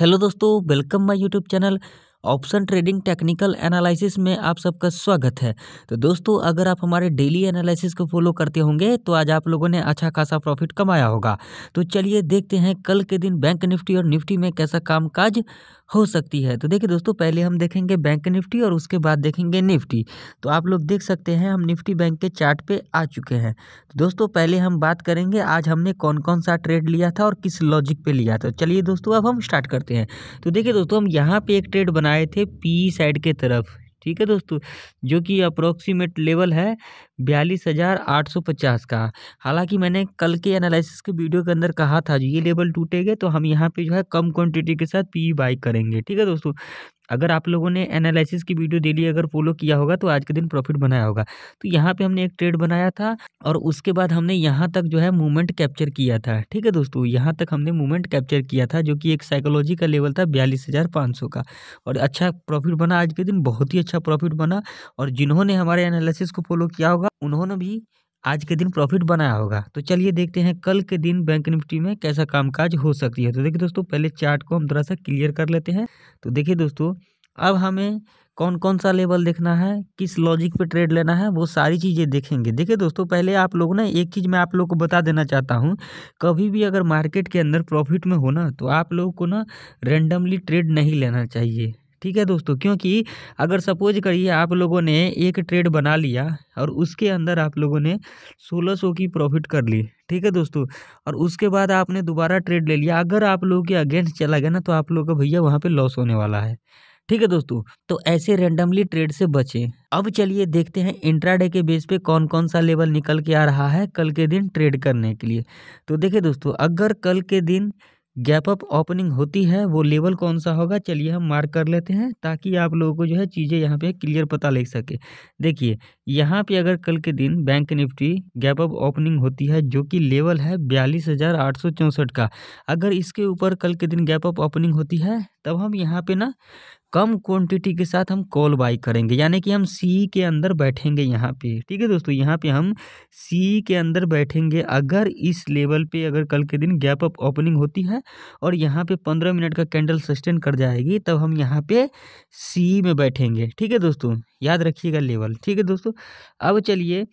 hello दोस्तों welcome my YouTube channel option trading technical analysis में आप सबका स्वागत है तो दोस्तों अगर आप हमारे डेली एनालिसिस को फॉलो करते होंगे तो आज आप लोगों ने अच्छा खासा प्रॉफिट कमाया होगा तो चलिए देखते हैं कल के दिन बैंक निफ्टी और निफ्टी में कैसा कामकाज हो सकती है तो देखिए दोस्तों पहले हम देखेंगे बैंक निफ्टी और उसके बाद देखेंगे निफ्टी तो आप लोग देख सकते हैं हम निफ्टी बैंक के चार्ट पे आ चुके हैं तो दोस्तों पहले हम बात करेंगे आज हमने कौन कौन सा ट्रेड लिया था और किस लॉजिक पे लिया था चलिए दोस्तों अब हम स्टार्ट करते हैं तो देखिए दोस्तों हम यहाँ पे एक ट्रेड बनाए थे पी साइड के तरफ ठीक है दोस्तों जो कि अप्रोक्सीमेट लेवल है बयालीस हज़ार आठ सौ पचास का हालांकि मैंने कल के एनालिसिस के वीडियो के अंदर कहा था जो ये लेवल टूटेगा तो हम यहाँ पे जो है कम क्वांटिटी के साथ पी बाई e करेंगे ठीक है दोस्तों अगर आप लोगों ने एनालिसिस की वीडियो डेली अगर फॉलो किया होगा तो आज के दिन प्रॉफिट बनाया होगा तो यहाँ पे हमने एक ट्रेड बनाया था और उसके बाद हमने यहाँ तक जो है मूवमेंट कैप्चर किया था ठीक है दोस्तों यहाँ तक हमने मूवमेंट कैप्चर किया था जो कि एक साइकोलॉजी का लेवल था बयालीस का और अच्छा प्रॉफिट बना आज के दिन बहुत ही अच्छा प्रॉफिट बना और जिन्होंने हमारे एनालिसिस को फॉलो किया होगा उन्होंने भी आज के दिन प्रॉफिट बनाया होगा तो चलिए देखते हैं कल के दिन बैंक निफ्टी में कैसा कामकाज हो सकती है तो देखिए दोस्तों पहले चार्ट को हम थोड़ा सा क्लियर कर लेते हैं तो देखिए दोस्तों अब हमें कौन कौन सा लेवल देखना है किस लॉजिक पे ट्रेड लेना है वो सारी चीज़ें देखेंगे देखिए दोस्तों पहले आप लोग ना एक चीज़ मैं आप लोग को बता देना चाहता हूँ कभी भी अगर मार्केट के अंदर प्रॉफिट में हो ना तो आप लोगों को ना रेंडमली ट्रेड नहीं लेना चाहिए ठीक है दोस्तों क्योंकि अगर सपोज करिए आप लोगों ने एक ट्रेड बना लिया और उसके अंदर आप लोगों ने 1600 की प्रॉफिट कर ली ठीक है दोस्तों और उसके बाद आपने दोबारा ट्रेड ले लिया अगर आप लोगों के अगेंस्ट चला गया ना तो आप लोगों का भैया वहाँ पर लॉस होने वाला है ठीक है दोस्तों तो ऐसे रेंडमली ट्रेड से बचें अब चलिए देखते हैं इंट्राडे के बेस पे कौन कौन सा लेवल निकल के आ रहा है कल के दिन ट्रेड करने के लिए तो देखिए दोस्तों अगर कल के दिन गैप अप ओपनिंग होती है वो लेवल कौन सा होगा चलिए हम मार्क कर लेते हैं ताकि आप लोगों को जो है चीज़ें यहाँ पे क्लियर पता लग सके देखिए यहाँ पे अगर कल के दिन Bank Nifty gap up opening होती है जो कि लेवल है बयालीस हज़ार आठ सौ चौंसठ का अगर इसके ऊपर कल के दिन गैप अप ओपनिंग होती है तब हम यहाँ पे ना कम क्वांटिटी के साथ हम कॉल बाई करेंगे यानी कि हम सी के अंदर बैठेंगे यहाँ पे ठीक है दोस्तों यहाँ पे हम सी के अंदर बैठेंगे अगर इस लेवल पे अगर कल के दिन गैप अप ओपनिंग होती है और यहाँ पे पंद्रह मिनट का कैंडल सस्टेन कर जाएगी तब हम यहाँ पे सी में बैठेंगे ठीक है दोस्तों याद रखिएगा लेवल ठीक है दोस्तों अब चलिए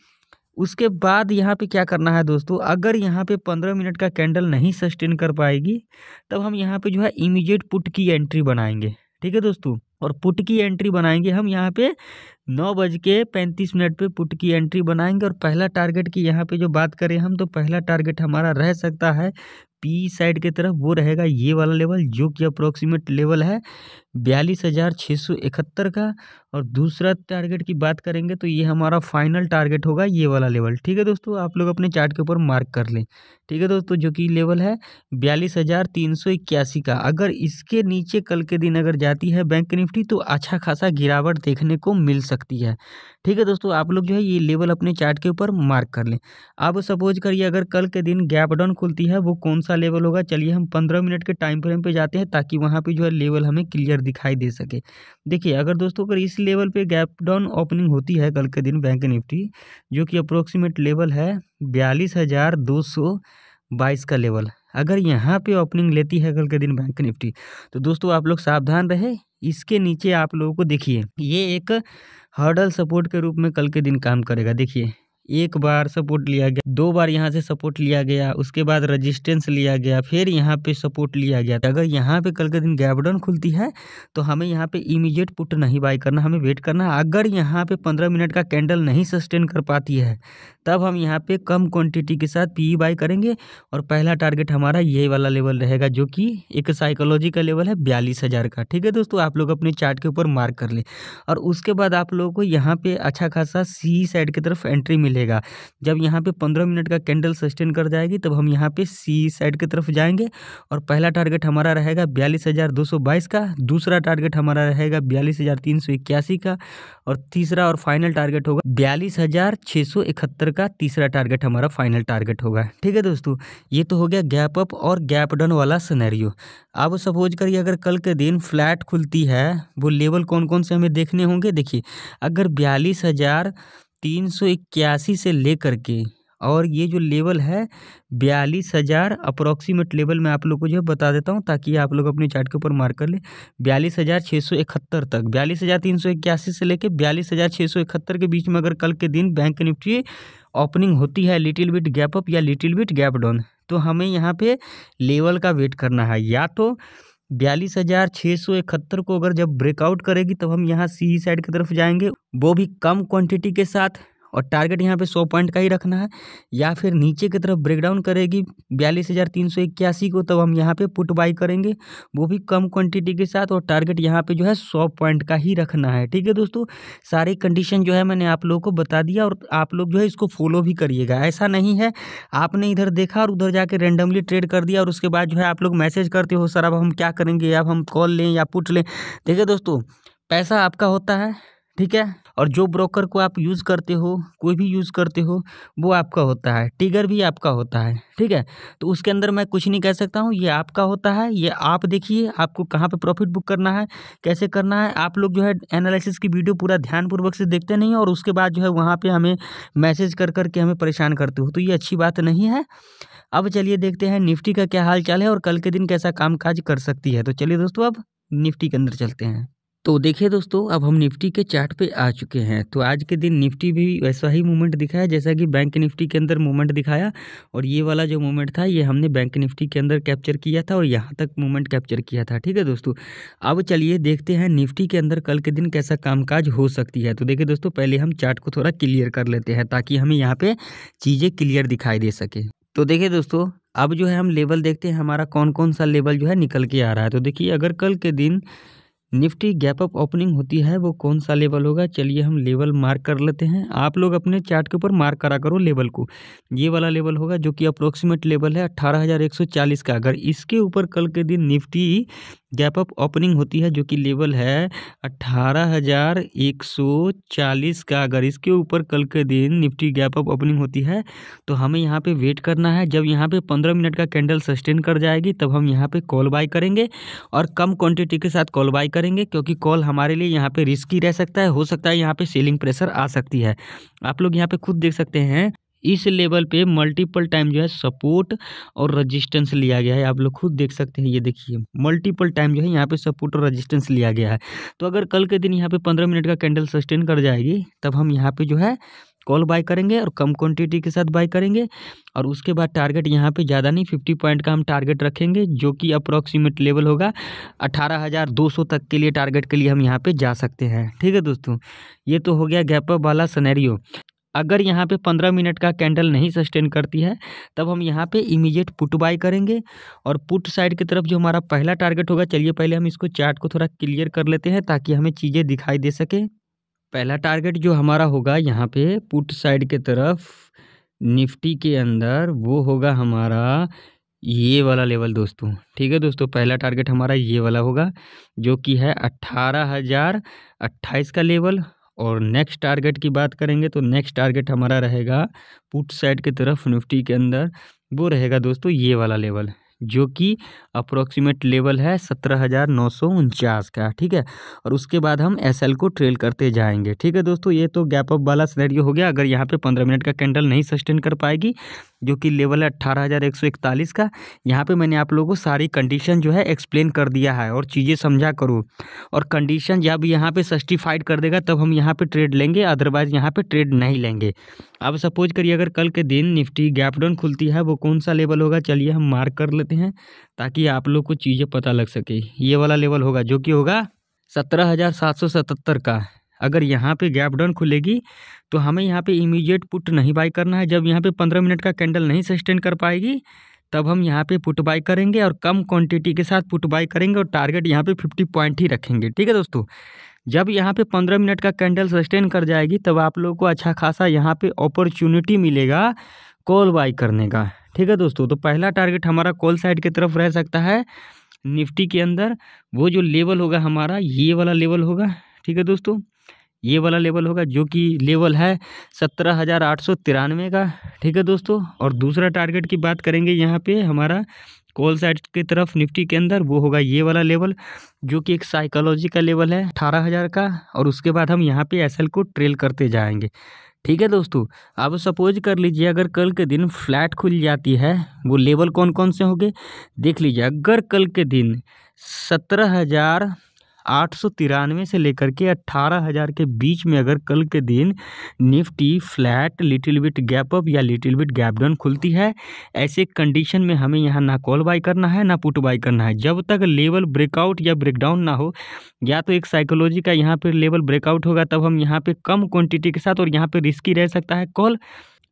उसके बाद यहाँ पे क्या करना है दोस्तों अगर यहाँ पे पंद्रह मिनट का कैंडल नहीं सस्टेन कर पाएगी तब हम यहाँ पे जो है इमीडिएट पुट की एंट्री बनाएंगे ठीक है दोस्तों और पुट की एंट्री बनाएंगे हम यहाँ पे नौ बज के पैंतीस मिनट पे पुट की एंट्री बनाएंगे और पहला टारगेट की यहाँ पे जो बात करें हम तो पहला टारगेट हमारा रह सकता है पी साइड की तरफ वो रहेगा ये वाला लेवल जो कि अप्रोक्सीमेट लेवल है बयालीस हज़ार छः सौ इकहत्तर का और दूसरा टारगेट की बात करेंगे तो ये हमारा फाइनल टारगेट होगा ये वाला लेवल ठीक है दोस्तों आप लोग अपने चार्ट के ऊपर मार्क कर लें ठीक है दोस्तों जो कि लेवल है बयालीस हज़ार तीन सौ इक्यासी का अगर इसके नीचे कल के दिन अगर जाती है बैंक निफ्टी निफ्टी तो अच्छा खासा गिरावट देखने को मिल सकती है ठीक है दोस्तों आप लोग जो है ये लेवल अपने चार्ट के ऊपर मार्क कर लें अब सपोज करिए अगर कल के दिन गैप डाउन खुलती है वो कौन सा लेवल होगा चलिए हम पंद्रह मिनट के टाइम फ्रेम पर जाते हैं ताकि वहाँ पर जो है लेवल हमें क्लियर दिखाई दे सके देखिए अगर दोस्तों अगर इस लेवल पर गैप डाउन ओपनिंग होती है कल के दिन बैंक निफ्टी जो कि अप्रोक्सीमेट लेवल है बयालीस हज़ार दो सौ बाईस का लेवल अगर यहाँ पे ओपनिंग लेती है कल के दिन बैंक निफ्टी तो दोस्तों आप लोग सावधान रहे इसके नीचे आप लोगों को देखिए ये एक हर्डल सपोर्ट के रूप में कल के दिन काम करेगा देखिए एक बार सपोर्ट लिया गया दो बार यहाँ से सपोर्ट लिया गया उसके बाद रेजिस्टेंस लिया गया फिर यहाँ पे सपोर्ट लिया गया तो अगर यहाँ पे कल के दिन गैपडाउन खुलती है तो हमें यहाँ पे इमीडिएट पुट नहीं बाई करना हमें वेट करना अगर यहाँ पे पंद्रह मिनट का कैंडल नहीं सस्टेन कर पाती है तब हम यहाँ पे कम क्वांटिटी के साथ पी बाई e करेंगे और पहला टारगेट हमारा यही वाला लेवल रहेगा जो कि एक साइकोलॉजी का लेवल है बयालीस हज़ार का ठीक है दोस्तों आप लोग अपने चार्ट के ऊपर मार्क कर लें और उसके बाद आप लोगों को यहाँ पे अच्छा खासा सी साइड की तरफ एंट्री मिलेगा जब यहाँ पे पंद्रह मिनट का कैंडल सस्टेन कर जाएगी तब हम यहाँ पर सी साइड की तरफ जाएंगे और पहला टारगेट हमारा रहेगा बयालीस हज़ार दो सौ बाईस का दूसरा टारगेट हमारा रहेगा बयालीस हज़ार तीन सौ इक्यासी का और तीसरा और फाइनल टारगेट होगा बयालीस हज़ार छः सौ इकहत्तर का तीसरा टारगेट हमारा फाइनल टारगेट होगा ठीक है दोस्तों ये तो हो गया गैप अप और गैप डाउन वाला सिनेरियो अब सपोज करिए अगर कल के दिन फ्लैट खुलती है वो लेवल कौन कौन से हमें देखने होंगे देखिए अगर बयालीस हज़ार तीन सौ इक्यासी से लेकर के और ये जो लेवल है बयालीस हज़ार अप्रॉक्सीमेट लेवल मैं आप लोग को जो है बता देता हूँ ताकि आप लोग अपने चार्ट के ऊपर मार्क कर लें बयालीस हज़ार छः सौ इकहत्तर तक बयालीस हज़ार तीन सौ इक्यासी से लेकर बयालीस हज़ार छः सौ इकहत्तर के बीच में अगर कल के दिन बैंक निफ्टी ओपनिंग होती है लिटिल बिट गैप अप या लिटिल बिट गैप डाउन तो हमें यहाँ पे लेवल का वेट करना है या तो बयालीस हज़ार छः सौ इकहत्तर को अगर जब ब्रेकआउट करेगी तब तो हम यहाँ सी साइड e की तरफ जाएंगे वो भी कम क्वांटिटी के साथ और टारगेट यहाँ पे सौ पॉइंट का ही रखना है या फिर नीचे की तरफ ब्रेकडाउन करेगी बयालीस हज़ार तीन सौ इक्यासी को तब तो हम यहाँ पे पुट बाई करेंगे वो भी कम क्वांटिटी के साथ और टारगेट यहाँ पे जो है सौ पॉइंट का ही रखना है ठीक है दोस्तों सारी कंडीशन जो है मैंने आप लोगों को बता दिया और आप लोग जो है इसको फॉलो भी करिएगा ऐसा नहीं है आपने इधर देखा और उधर जाके रेंडमली ट्रेड कर दिया और उसके बाद जो है आप लोग मैसेज करते हो सर अब हम क्या करेंगे अब हम कॉल लें या पुट लें देखिए दोस्तों पैसा आपका होता है ठीक है और जो ब्रोकर को आप यूज़ करते हो कोई भी यूज़ करते हो वो आपका होता है टिगर भी आपका होता है ठीक है तो उसके अंदर मैं कुछ नहीं कह सकता हूँ ये आपका होता है ये आप देखिए आपको कहाँ पे प्रॉफिट बुक करना है कैसे करना है आप लोग जो है एनालिसिस की वीडियो पूरा ध्यानपूर्वक से देखते नहीं और उसके बाद जो है वहाँ पर हमें मैसेज कर करके हमें परेशान करते हो तो ये अच्छी बात नहीं है अब चलिए देखते हैं निफ्टी का क्या हाल चाल है और कल के दिन कैसा काम कर सकती है तो चलिए दोस्तों अब निफ्टी के अंदर चलते हैं तो देखिए दोस्तों अब हम निफ्टी के चार्ट पे आ चुके हैं तो आज के दिन निफ्टी भी वैसा ही मूवमेंट दिखाया जैसा कि बैंक निफ्टी के अंदर मूवमेंट दिखाया और ये वाला जो मूवमेंट था ये हमने बैंक निफ्टी के अंदर कैप्चर किया था और यहाँ तक मूवमेंट कैप्चर किया था ठीक है दोस्तों अब चलिए देखते हैं निफ्टी के अंदर कल के दिन कैसा कामकाज हो सकती है तो देखिए दोस्तों पहले हम चार्ट को थोड़ा क्लियर कर लेते हैं ताकि हमें यहाँ पर चीज़ें क्लियर दिखाई दे सके तो देखिए दोस्तों अब जो है हम लेवल देखते हैं हमारा कौन कौन सा लेवल जो है निकल के आ रहा है तो देखिए अगर कल के दिन निफ्टी गैप अप ओपनिंग होती है वो कौन सा लेवल होगा चलिए हम लेवल मार्क कर लेते हैं आप लोग अपने चार्ट के ऊपर मार्क करा करो लेवल को ये वाला लेवल होगा जो कि अप्रोक्सीमेट लेवल है अट्ठारह का अगर इसके ऊपर कल के दिन निफ्टी गैप अप ओपनिंग होती है जो कि लेवल है अट्ठारह हज़ार एक सौ चालीस का अगर इसके ऊपर कल के दिन निफ्टी गैप अप ओपनिंग होती है तो हमें यहाँ पे वेट करना है जब यहाँ पे पंद्रह मिनट का कैंडल सस्टेन कर जाएगी तब हम यहाँ पे कॉल बाई करेंगे और कम क्वांटिटी के साथ कॉल बाई करेंगे क्योंकि कॉल हमारे लिए यहाँ पर रिस्की रह सकता है हो सकता है यहाँ पर सेलिंग प्रेशर आ सकती है आप लोग यहाँ पर खुद देख सकते हैं इस लेवल पे मल्टीपल टाइम जो है सपोर्ट और रजिस्टेंस लिया गया है आप लोग खुद देख सकते हैं ये देखिए मल्टीपल टाइम जो है यहाँ पे सपोर्ट और रजिस्टेंस लिया गया है तो अगर कल के दिन यहाँ पे पंद्रह मिनट का कैंडल सस्टेन कर जाएगी तब हम यहाँ पे जो है कॉल बाय करेंगे और कम क्वांटिटी के साथ बाय करेंगे और उसके बाद टारगेट यहाँ पे ज़्यादा नहीं फिफ्टी पॉइंट का हम टारगेट रखेंगे जो कि अप्रॉक्सीमेट लेवल होगा अठारह हज़ार दो सौ तक के लिए टारगेट के लिए हम यहाँ पे जा सकते हैं ठीक है दोस्तों ये तो हो गया गैपअप वाला सनेरियो अगर यहाँ पे पंद्रह मिनट का कैंडल नहीं सस्टेन करती है तब हम यहाँ पे इमीडिएट पुट बाई करेंगे और पुट साइड की तरफ जो हमारा पहला टारगेट होगा चलिए पहले हम इसको चार्ट को थोड़ा क्लियर कर लेते हैं ताकि हमें चीज़ें दिखाई दे सके पहला टारगेट जो हमारा होगा यहाँ पे पुट साइड के तरफ निफ्टी के अंदर वो होगा हमारा ये वाला लेवल दोस्तों ठीक है दोस्तों पहला टारगेट हमारा ये वाला होगा जो कि है अट्ठारह हज़ार अट्ठाईस का लेवल और नेक्स्ट टारगेट की बात करेंगे तो नेक्स्ट टारगेट हमारा रहेगा पुट साइड की तरफ निफ्टी के अंदर वो रहेगा दोस्तों ये वाला लेवल जो कि अप्रोक्सीमेट लेवल है सत्रह हज़ार नौ सौ उनचास का ठीक है और उसके बाद हम एस एल को ट्रेल करते जाएंगे ठीक है दोस्तों ये तो गैप अप वाला सिनेरियो हो गया अगर यहाँ पे पंद्रह मिनट का कैंडल नहीं सस्टेन कर पाएगी जो कि लेवल है अट्ठारह हज़ार एक सौ इकतालीस का यहाँ पे मैंने आप लोगों को सारी कंडीशन जो है एक्सप्लेन कर दिया है और चीज़ें समझा करो और कंडीशन जब यहाँ पे सस्टिफाइड कर देगा तब हम यहाँ पे ट्रेड लेंगे अदरवाइज यहाँ पे ट्रेड नहीं लेंगे अब सपोज करिए अगर कल के दिन निफ्टी गैप डाउन खुलती है वो कौन सा लेवल होगा चलिए हम मार्क कर लेते हैं ताकि आप लोग को चीज़ें पता लग सके ये वाला लेवल होगा जो कि होगा सत्रह हज़ार सात सौ सतहत्तर का अगर यहाँ पे गैप डाउन खुलेगी तो हमें यहाँ पे इमीडिएट पुट नहीं बाई करना है जब यहाँ पे पंद्रह मिनट का कैंडल नहीं सस्टेन कर पाएगी तब हम यहाँ पे पुट बाई करेंगे और कम क्वांटिटी के साथ पुट बाई करेंगे और टारगेट यहाँ पे फिफ्टी पॉइंट ही रखेंगे ठीक है दोस्तों जब यहाँ पे पंद्रह मिनट का कैंडल सस्टेन कर जाएगी तब आप लोगों को अच्छा खासा यहाँ पर अपॉर्चुनिटी मिलेगा कॉल बाई करने का ठीक है दोस्तों तो पहला टारगेट हमारा कॉल साइड की तरफ रह सकता है निफ्टी के अंदर वो जो लेवल होगा हमारा ये वाला लेवल होगा ठीक है दोस्तों ये वाला लेवल होगा जो कि लेवल है सत्रह हज़ार आठ सौ तिरानवे का ठीक है दोस्तों और दूसरा टारगेट की बात करेंगे यहाँ पे हमारा कॉल साइड की तरफ निफ्टी के अंदर वो होगा ये वाला लेवल जो कि एक साइकोलॉजी का लेवल है अठारह हज़ार का और उसके बाद हम यहाँ पे एसएल को ट्रेल करते जाएंगे ठीक है दोस्तों अब सपोज कर लीजिए अगर कल के दिन फ्लैट खुल जाती है वो लेवल कौन कौन से होंगे देख लीजिए अगर कल के दिन सत्रह हज़ार आठ सौ तिरानवे से लेकर के अट्ठारह हज़ार के बीच में अगर कल के दिन Nifty flat little bit gap up या लिटिल बिट गैप डाउन खुलती है ऐसे कंडीशन में हमें यहाँ ना कॉल बाई करना है ना पुट बाई करना है जब तक लेवल ब्रेकआउट या ब्रेकडाउन ना हो या तो एक साइकोलॉजी का यहाँ पर लेवल ब्रेकआउट होगा तब हम यहाँ पर कम क्वान्टिटी के साथ और यहाँ पर रिस्की रह सकता है कॉल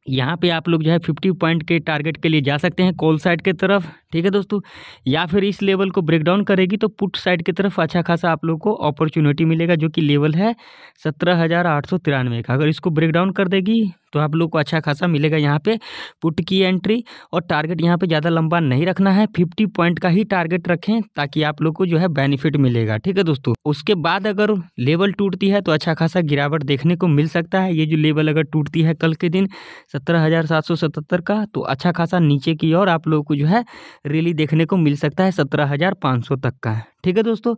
यहाँ पे आप लोग जो है फिफ्टी पॉइंट के टारगेट के लिए जा सकते हैं कॉल साइड के तरफ ठीक है दोस्तों या फिर इस लेवल को ब्रेक डाउन करेगी तो पुट साइड की तरफ अच्छा खासा आप लोग को अपॉर्चुनिटी मिलेगा जो कि लेवल है सत्रह हज़ार आठ सौ तिरानवे का अगर इसको ब्रेक डाउन कर देगी तो आप लोग को अच्छा खासा मिलेगा यहाँ पे पुट की एंट्री और टारगेट यहाँ पे ज़्यादा लंबा नहीं रखना है फिफ्टी पॉइंट का ही टारगेट रखें ताकि आप लोग को जो है बेनिफिट मिलेगा ठीक है दोस्तों उसके बाद अगर लेवल टूटती है तो अच्छा खासा गिरावट देखने को मिल सकता है ये जो लेवल अगर टूटती है कल के दिन सत्रह का तो अच्छा खासा नीचे की ओर आप लोग को जो है रैली देखने को मिल सकता है सत्रह हज़ार पाँच सौ तक का ठीक है दोस्तों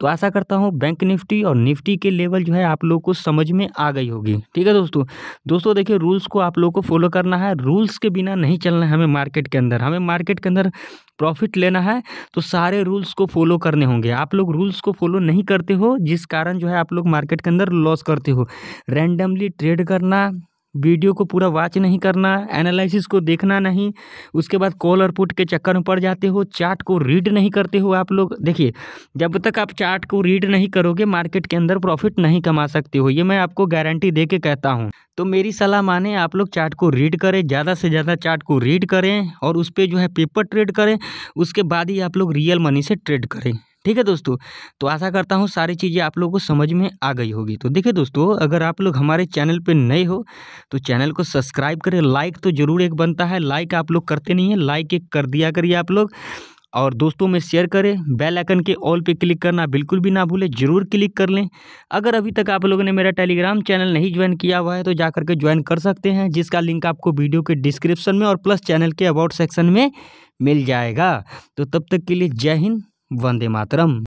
तो आशा करता हूँ बैंक निफ्टी और निफ्टी के लेवल जो है आप लोग को समझ में आ गई होगी ठीक है दोस्तों दोस्तों देखिए रूल्स को आप लोग को फॉलो करना है रूल्स के बिना नहीं चलना है हमें मार्केट के अंदर हमें मार्केट के अंदर प्रॉफिट लेना है तो सारे रूल्स को फॉलो करने होंगे आप लोग रूल्स को फॉलो नहीं करते हो जिस कारण जो है आप लोग मार्केट के अंदर लॉस करते हो रैंडमली ट्रेड करना वीडियो को पूरा वॉच नहीं करना एनालिसिस को देखना नहीं उसके बाद कॉल और पुट के चक्कर में पड़ जाते हो चार्ट को रीड नहीं करते हो आप लोग देखिए जब तक आप चार्ट को रीड नहीं करोगे मार्केट के अंदर प्रॉफिट नहीं कमा सकते हो ये मैं आपको गारंटी दे के कहता हूँ तो मेरी सलाह माने आप लोग चार्ट को रीड करें ज़्यादा से ज़्यादा चार्ट को रीड करें और उस पर जो है पेपर ट्रेड करें उसके बाद ही आप लोग रियल मनी से ट्रेड करें ठीक है दोस्तों तो आशा करता हूँ सारी चीज़ें आप लोगों को समझ में आ गई होगी तो देखिए दोस्तों अगर आप लोग हमारे चैनल पे नए हो तो चैनल को सब्सक्राइब करें लाइक तो ज़रूर एक बनता है लाइक आप लोग करते नहीं हैं लाइक एक कर दिया करिए आप लोग और दोस्तों में शेयर करें बेल आइकन के ऑल पे क्लिक करना बिल्कुल भी ना भूलें जरूर क्लिक कर लें अगर अभी तक आप लोगों ने मेरा टेलीग्राम चैनल नहीं ज्वाइन किया हुआ है तो जा करके ज्वाइन कर सकते हैं जिसका लिंक आपको वीडियो के डिस्क्रिप्शन में और प्लस चैनल के अबाउट सेक्शन में मिल जाएगा तो तब तक के लिए जय हिंद वंदे मातरम